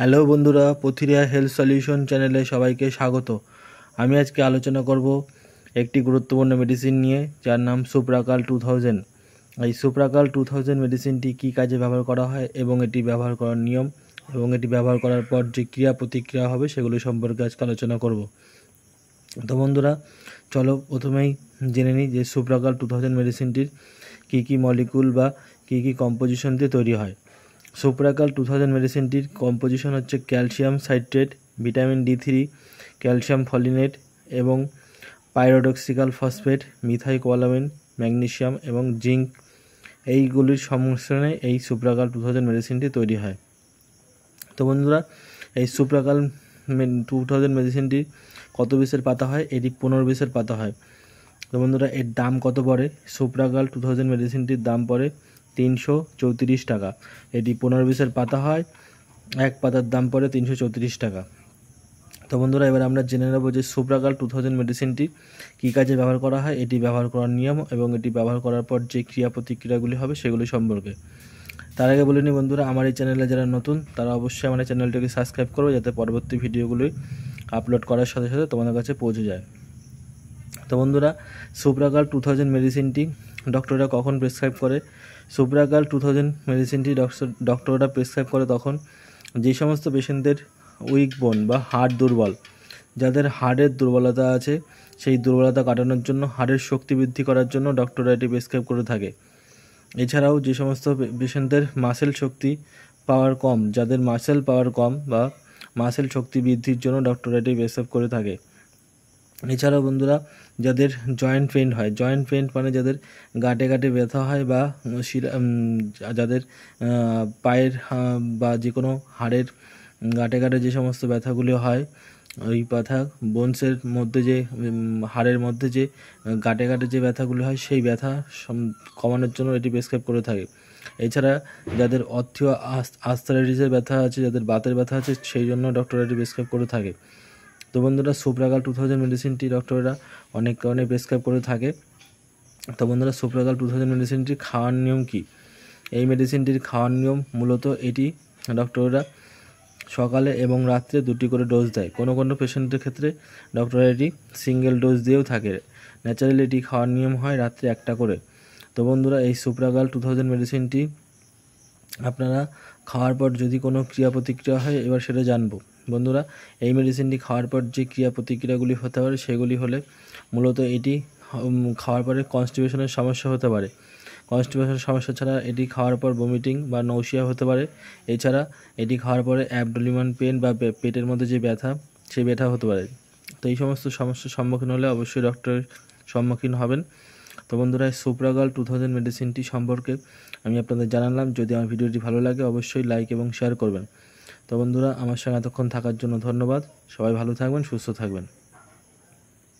hello বন্ধুরা পথিরিয়া health solution চ্যানেলে সবাইকে স্বাগত আমি আজকে আলোচনা করব একটি গুরুত্বপূর্ণ মেডিসিন নিয়ে যার নাম সুপ্রাকাল টু থাউজেন্ড এই সুপ্রাকাল টু থাউজেন্ড মেডিসিনটি কী কাজে ব্যবহার করা হয় এবং এটি ব্যবহার করার নিয়ম এবং এটি ব্যবহার করার পর যে ক্রিয়া প্রতিক্রিয়া হবে সেগুলো সম্পর্কে আজকে আলোচনা করব তো বন্ধুরা চলো প্রথমেই জেনে নিই যে সুপ্রাকাল টু থাউজেন্ড মেডিসিনটির কী কী মলিকুল বা কী কী কম্পোজিশন দিয়ে তৈরি হয় সুপ্রাকাল টু থাউজেন্ড মেডিসিনটির কম্পোজিশন হচ্ছে calcium citrate vitamin D three calcium folinate এবং পাইরোডক্সিক্যাল ফসফেট মিথাইকোয়ালামিন ম্যাগনেশিয়াম এবং জিঙ্ক এইগুলির সংমিশ্রণে এই সুপ্রাকাল টু থাউজেন্ড মেডিসিনটি তৈরি হয় তো বন্ধুরা এই সুপ্রাকাল টু থাউজেন্ড মেডিসিনটি কত বিষের পাতা হয় এটি পনেরো বিষের পাতা হয় তো বন্ধুরা এর দাম কত পড়ে সুপ্রাকাল টু থাউজেন্ড মেডিসিনটির দাম পড়ে তিনশো চৌত্রিশ টাকা এটি পনেরো বিশের পাতা হয় এক পাতার দাম পড়ে তিনশো চৌত্রিশ টাকা তো বন্ধুরা এবার আমরা জেনে নেব যে সুপ্রাকাল টু থাউজেন্ড মেডিসিনটি কী কাজে ব্যবহার করা হয় এটি ব্যবহার করার নিয়ম এবং এটি ব্যবহার করার পর যে ক্রিয়া প্রতিক্রিয়াগুলি হবে সেগুলি সম্পর্কে তার আগে বলিনি বন্ধুরা আমার এই চ্যানেলে যারা নতুন তারা অবশ্যই আমার চ্যানেলটিকে সাবস্ক্রাইব করবে যাতে পরবর্তী ভিডিওগুলি আপলোড করার সাথে সাথে তোমাদের কাছে পৌঁছে যায় তো বন্ধুরা সুপ্রাকাল টু থাউজেন্ড মেডিসিনটি ডক্টররা কখন প্রেসক্রাইব করে সুব্রাগাল টু থাউজেন্ড মেডিসিনটি ডক্টররা প্রেসক্রাইব করে তখন যে সমস্ত পেশেন্টদের উইক বোন বা হাড় দুর্বল যাদের হাড়ের দুর্বলতা আছে সেই দুর্বলতা কাটানোর জন্য হাড়ের শক্তি বৃদ্ধি করার জন্য ডক্টররা এটি প্রেসক্রাইব করে থাকে এছাড়াও যে সমস্ত পেশেন্টদের মাসেল শক্তি পাওয়ার কম যাদের মাসেল পাওয়ার কম বা মাসেল শক্তি বৃদ্ধির জন্য ডক্টররা এটি প্রেসক্রাইব করে থাকে এছাড়াও বন্ধুরা যাদের জয়েন্ট পেন্ট হয় জয়েন্ট পেন্ট মানে যাদের গাঁটে গাঁটে ব্যথা হয় বা শিরা যাদের পায়ের বা যে কোনো হাড়ের গাঁটে গাঁটে যে সমস্ত ব্যথাগুলো হয় ওই ব্যথা বোনসের মধ্যে যে হাড়ের মধ্যে যে গাঁটে গাঁটে যে ব্যথাগুলো হয় সেই ব্যথা কমানোর জন্য এটি প্রেসক্রাইব করে থাকে এছাড়া যাদের অর্থীয় আস্থারাইটিসের ব্যথা আছে যাদের বাতের ব্যথা আছে সেই জন্য ডক্টর এটি প্রেসক্রাইব করে থাকে তো বন্ধুরা সুপ্রাগাল টু থাউজেন্ড মেডিসিনটি ডক্টররা অনেক কারণে প্রেসক্রাইব করে থাকে তো বন্ধুরা সুপ্রাগাল টু থাউজেন্ড মেডিসিনটি খাওয়ার নিয়ম কী এই মেডিসিনটির খাওয়ার নিয়ম মূলত এটি ডক্টররা সকালে এবং রাত্রে দুটি করে ডোজ দেয় কোনো কোনো পেশেন্টের ক্ষেত্রে ডক্টররা এটি সিঙ্গেল ডোজ দিয়েও থাকে ন্যাচারালি এটি খাওয়ার নিয়ম হয় রাত্রে একটা করে তো বন্ধুরা এই সুপ্রাগাল টু থাউজেন্ড মেডিসিনটি আপনারা খাওয়ার পর যদি কোনো ক্রিয়া প্রতিক্রিয়া হয় এবার সেটা জানবো বন্ধুরা এই মেডিসিনটি খাওয়ার পর যে ক্রিয়া প্রতিক্রিয়াগুলি হতে পারে সেগুলি হলে মূলত এটি খাওয়ার পরে কনস্টিপেশনের সমস্যা হতে পারে কনস্টিপেশনের সমস্যা ছাড়া এটি খাওয়ার পর ভমিটিং বা নৌশিয়া হতে পারে এছাড়া এটি খাওয়ার পরে অ্যাবডোলিমান পেন বা পেটের মধ্যে যে ব্যথা সেই ব্যথা হতে পারে তো এই সমস্ত সমস্যার সম্মুখীন হলে অবশ্যই ডক্টরের সম্মুখীন হবেন তো বন্ধুরা সুপ্রাগল টু থাউজেন্ড মেডিসিনটি সম্পর্কে আমি আপনাদের জানালাম যদি আমার ভিডিওটি ভালো লাগে অবশ্যই লাইক এবং শেয়ার করবেন তো বন্ধুরা আমার সঙ্গে এতক্ষণ থাকার জন্য ধন্যবাদ সবাই ভালো থাকবেন সুস্থ থাকবেন